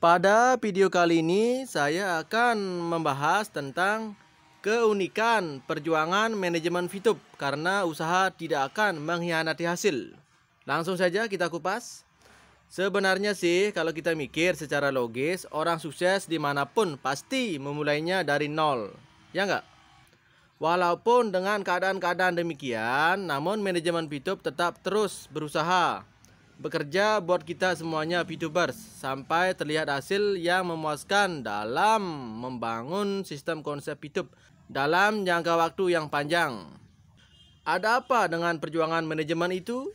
Pada video kali ini saya akan membahas tentang keunikan perjuangan manajemen Fitup karena usaha tidak akan mengkhianati hasil. Langsung saja kita kupas. Sebenarnya sih kalau kita mikir secara logis orang sukses dimanapun pasti memulainya dari nol. Ya nggak? Walaupun dengan keadaan-keadaan demikian, namun manajemen Fitup tetap terus berusaha bekerja buat kita semuanya VTubers sampai terlihat hasil yang memuaskan dalam membangun sistem konsep VTube dalam jangka waktu yang panjang. Ada apa dengan perjuangan manajemen itu?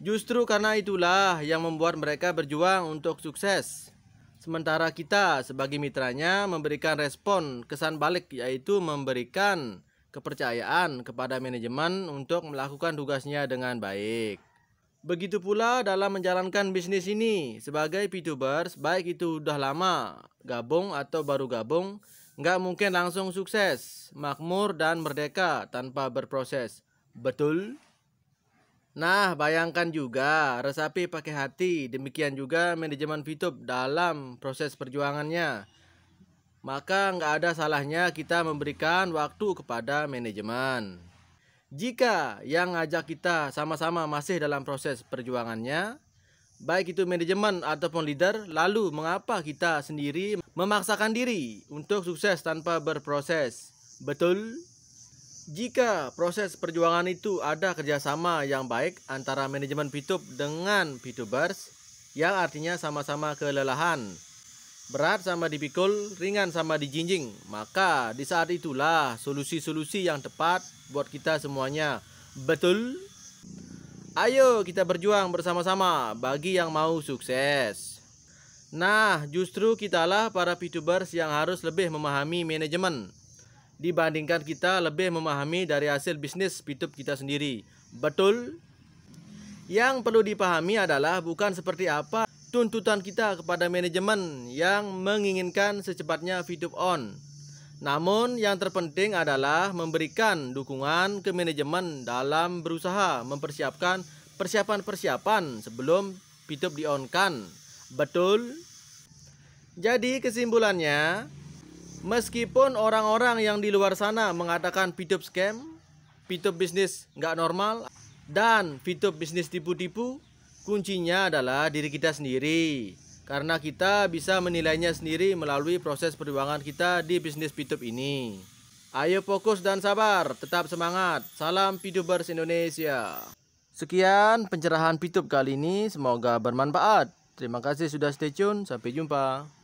Justru karena itulah yang membuat mereka berjuang untuk sukses. Sementara kita sebagai mitranya memberikan respon kesan balik yaitu memberikan kepercayaan kepada manajemen untuk melakukan tugasnya dengan baik. Begitu pula dalam menjalankan bisnis ini sebagai VTubers, baik itu udah lama gabung atau baru gabung, nggak mungkin langsung sukses, makmur dan merdeka tanpa berproses. Betul? Nah, bayangkan juga resapi pakai hati, demikian juga manajemen VTube dalam proses perjuangannya. Maka nggak ada salahnya kita memberikan waktu kepada manajemen. Jika yang ngajak kita sama-sama masih dalam proses perjuangannya, baik itu manajemen ataupun leader, lalu mengapa kita sendiri memaksakan diri untuk sukses tanpa berproses? Betul? Jika proses perjuangan itu ada kerjasama yang baik antara manajemen Pitup dengan Pitubers, yang artinya sama-sama kelelahan, berat sama dipikul, ringan sama dijinjing. Maka di saat itulah solusi-solusi yang tepat buat kita semuanya. Betul? Ayo kita berjuang bersama-sama bagi yang mau sukses. Nah, justru kitalah para VTubers yang harus lebih memahami manajemen dibandingkan kita lebih memahami dari hasil bisnis VTube kita sendiri. Betul? Yang perlu dipahami adalah bukan seperti apa tuntutan kita kepada manajemen yang menginginkan secepatnya Vtube on. Namun yang terpenting adalah memberikan dukungan ke manajemen dalam berusaha mempersiapkan persiapan-persiapan sebelum on onkan. Betul? Jadi kesimpulannya, meskipun orang-orang yang di luar sana mengatakan Vtube scam, Vtube bisnis nggak normal, dan Vtube bisnis tipu-tipu, Kuncinya adalah diri kita sendiri karena kita bisa menilainya sendiri melalui proses perjuangan kita di bisnis Pitup ini. Ayo fokus dan sabar, tetap semangat. Salam Pitubers Indonesia. Sekian pencerahan Pitup kali ini, semoga bermanfaat. Terima kasih sudah stay tune, sampai jumpa.